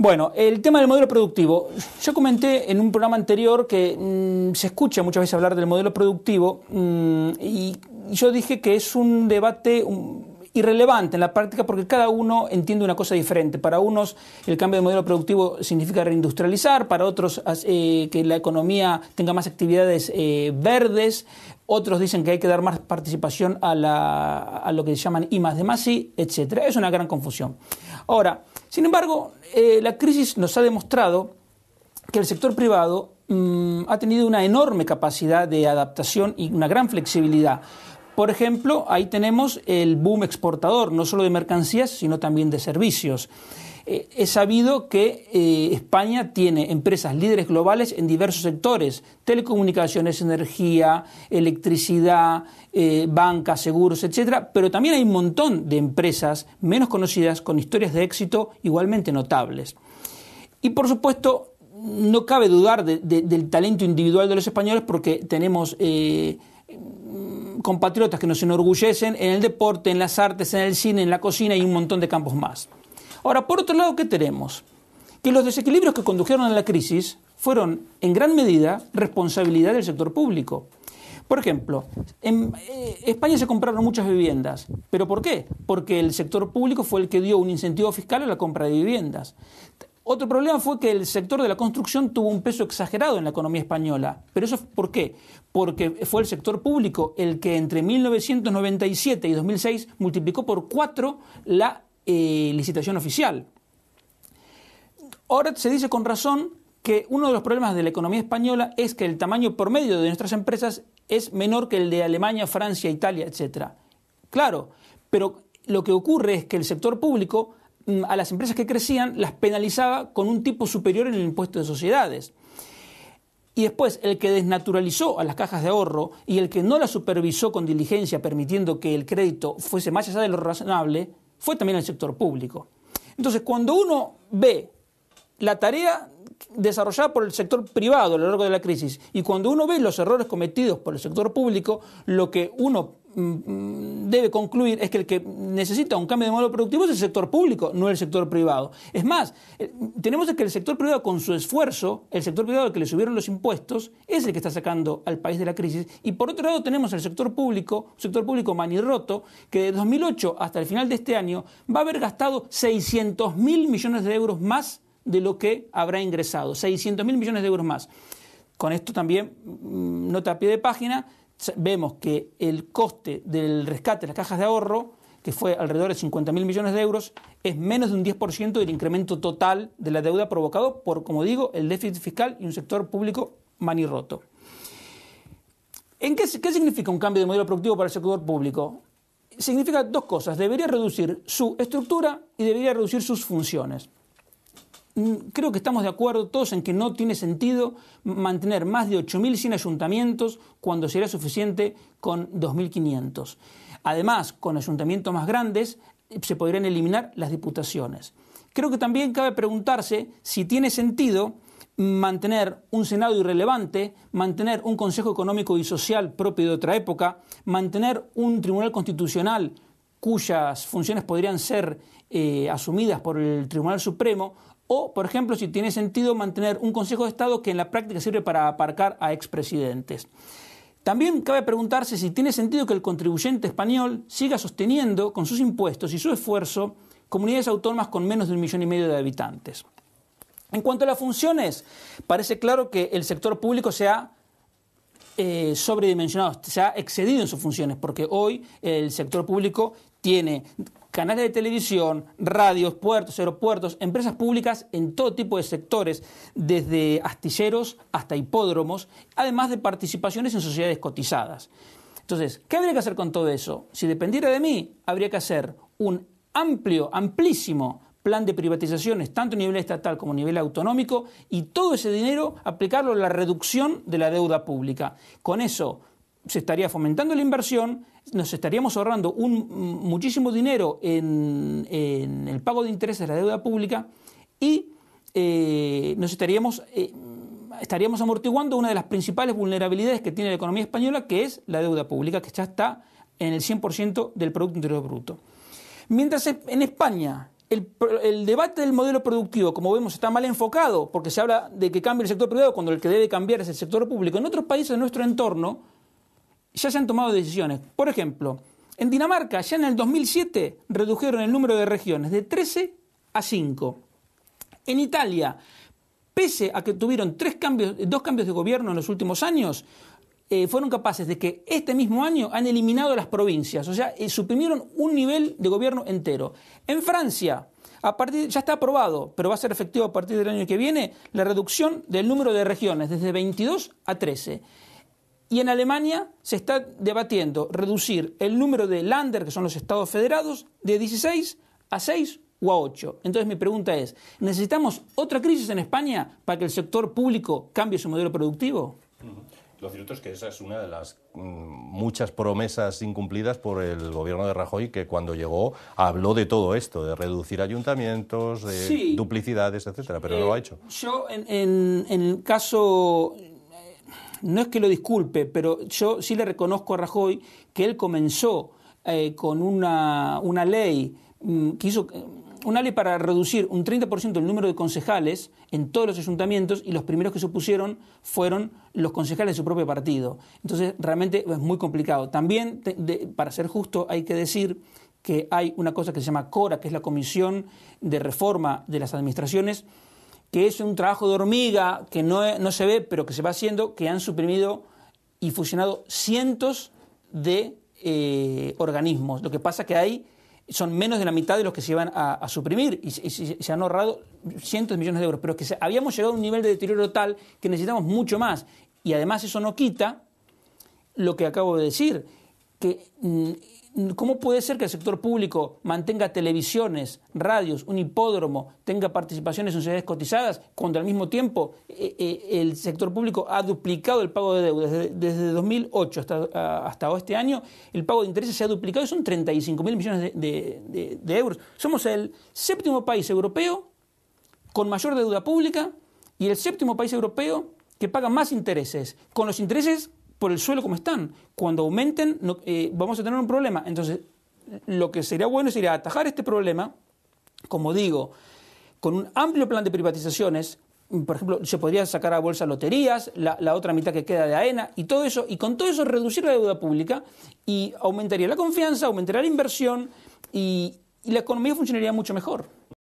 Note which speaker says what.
Speaker 1: Bueno, el tema del modelo productivo. Yo comenté en un programa anterior que mm, se escucha muchas veces hablar del modelo productivo mm, y yo dije que es un debate mm, irrelevante en la práctica porque cada uno entiende una cosa diferente. Para unos el cambio de modelo productivo significa reindustrializar, para otros eh, que la economía tenga más actividades eh, verdes, otros dicen que hay que dar más participación a, lo que llaman I más de más, etc. Es una gran confusión. Ahora, sin embargo, eh, la crisis nos ha demostrado que el sector privado mm, ha tenido una enorme capacidad de adaptación y una gran flexibilidad por ejemplo, ahí tenemos el boom exportador, no solo de mercancías, sino también de servicios. Eh, es sabido que eh, España tiene empresas líderes globales en diversos sectores, telecomunicaciones, energía, electricidad, bancas, eh, banca, seguros, etc. Pero también hay un montón de empresas menos conocidas con historias de éxito igualmente notables. Y por supuesto, no cabe dudar del talento individual de los españoles porque tenemos compatriotas que nos enorgullecen en el deporte, en las artes, en el cine, en la cocina y un montón de campos más. Ahora, por otro lado, ¿qué tenemos? Que los desequilibrios que condujeron a la crisis fueron en gran medida responsabilidad del sector público. Por ejemplo, en eh, España se compraron muchas viviendas. ¿Pero por qué? Porque el sector público fue el que dio un incentivo fiscal a la compra de viviendas. Otro problema fue que el sector de la construcción tuvo un peso exagerado en la economía española. ¿Pero eso por qué? Porque fue el sector público el que entre 1997 y 2006 multiplicó por cuatro la eh, licitación oficial. Ahora se dice con razón que uno de los problemas de la economía española es que el tamaño promedio de nuestras empresas es menor que el de Alemania, Francia, Italia, etc. Claro, pero lo que ocurre es que el sector público Mm, a las empresas que crecían las penalizaba con un tipo superior en el impuesto de sociedades. Y después, el que desnaturalizó a las cajas de ahorro y el que no las supervisó con diligencia, permitiendo que el crédito fuese más allá de lo razonable, fue también el sector público. Entonces, cuando uno ve la tarea desarrollada por el sector privado a lo largo de la crisis y cuando uno ve los errores cometidos por el sector público, lo que uno mm, mm, debe concluir es que el que necesita un cambio de modelo productivo es el sector público, no el sector privado. Es más, eh, tenemos que el sector privado con su esfuerzo, el sector privado al que le subieron los impuestos, es el que está sacando al país de la crisis. Y por otro lado tenemos el sector público, un sector público manirroto, que de 2008 hasta el final de este año va a haber gastado 600 mil millones de euros más de lo que habrá ingresado. 600 mil millones de euros más. Con esto también, mm, nota a pie de página, vemos que el coste del rescate de las cajas de ahorro que fue alrededor de 50 mil millones de euros, es menos de un 10% del incremento total de la deuda provocado por, como digo, el déficit fiscal y un sector público manirroto. ¿En qué significa un cambio de modelo productivo para el sector público? Significa dos cosas. Debería reducir su estructura y debería reducir sus funciones. Mm, creo que estamos de acuerdo todos en que no tiene sentido mantener más de 8.100 ayuntamientos cuando sería suficiente con 2.500. Además, con ayuntamientos más grandes eh, se podrían eliminar las diputaciones. Creo que también cabe preguntarse si tiene sentido mantener un Senado irrelevante, mantener un Consejo Económico y Social propio de otra época, mantener un Tribunal Constitucional cuyas funciones podrían ser eh, asumidas por el Tribunal Supremo o, por ejemplo, si tiene sentido mantener un Consejo de Estado que en la práctica sirve para aparcar a expresidentes. También cabe preguntarse si tiene sentido que el contribuyente español siga sosteniendo con sus impuestos y su esfuerzo comunidades autónomas con menos de un millón y medio de habitantes. En cuanto a las funciones, parece claro que el sector público se ha eh, sobredimensionado, se ha excedido en sus funciones, porque hoy el sector público tiene canales de televisión, radios, puertos, aeropuertos, empresas públicas en todo tipo de sectores, desde astilleros hasta hipódromos, además de participaciones en sociedades cotizadas. Entonces, ¿qué habría que hacer con todo eso? Si dependiera de mí, habría que hacer un amplio, amplísimo plan de privatizaciones, tanto a nivel estatal como a nivel autonómico, y todo ese dinero aplicarlo a la reducción de la deuda pública. Con eso se estaría fomentando la inversión, nos estaríamos ahorrando un, muchísimo dinero en, el pago de intereses de la deuda pública y eh, nos estaríamos, eh, estaríamos amortiguando una de las principales vulnerabilidades que tiene la economía española, que es la deuda pública, que ya está en el 100% del Producto Interior Bruto. Mientras en España el, el, debate del modelo productivo, como vemos, está mal enfocado, porque se habla de que cambie el sector privado cuando el que debe cambiar es el sector público. En otros países de nuestro entorno, ya se han tomado decisiones. Por ejemplo, en Dinamarca ya en el 2007 redujeron el número de regiones de 13 a 5. En Italia, pese a que tuvieron dos cambios de gobierno en los últimos años, eh, fueron capaces de que este mismo año han eliminado las provincias, o sea, eh, suprimieron un nivel de gobierno entero. En Francia, ya está aprobado, pero va a ser efectivo a partir del año que viene, la reducción del número de regiones, desde 22 a 13. Y en Alemania se está debatiendo reducir el número de Länder, que son los estados federados, de 16 a 6 o a 8. Entonces mi pregunta es, ¿necesitamos otra crisis en España para que el sector público cambie su modelo productivo? Lo cierto es que esa es una de las mm, muchas promesas incumplidas por el gobierno de Rajoy, que cuando llegó habló de todo esto, de reducir ayuntamientos, de duplicidades, etcétera, pero no eh, lo ha hecho. Yo, en, el caso, no es que lo disculpe, pero yo sí le reconozco a Rajoy que él comenzó eh, con una, una ley mm, que hizo eh, una ley para reducir un 30% el número de concejales en todos los ayuntamientos y los primeros que se opusieron fueron los concejales de su propio partido. Entonces, realmente es muy complicado. También, para ser justo, hay que decir que hay una cosa que se llama CORA, que es la Comisión de Reforma de las Administraciones, que es un trabajo de hormiga que no, se ve, pero que se va haciendo, que han suprimido y fusionado cientos de eh, organismos. Lo que pasa que hay son menos de la mitad de los que se iban a, suprimir y, se han ahorrado cientos de millones de euros, pero es que habíamos llegado a un nivel de deterioro tal que necesitamos mucho más. Y además eso no quita lo que acabo de decir, que mm, ¿Cómo puede ser que el sector público mantenga televisiones, radios, un hipódromo, tenga participaciones en sociedades cotizadas, cuando al mismo tiempo eh, eh, el sector público ha duplicado el pago de deudas? Desde, 2008 hasta, hasta, este año, el pago de intereses se ha duplicado y son 35 mil millones de euros. Somos el séptimo país europeo con mayor deuda pública y el séptimo país europeo que paga más intereses, con los intereses por el suelo como están. Cuando aumenten, eh, vamos a tener un problema. Entonces, lo que sería bueno sería atajar este problema, como digo, con un amplio plan de privatizaciones. Por ejemplo, se podría sacar a bolsa loterías, la, otra mitad que queda de AENA y todo eso, y con todo eso reducir la deuda pública y aumentaría la confianza, aumentaría la inversión y la economía funcionaría mucho mejor.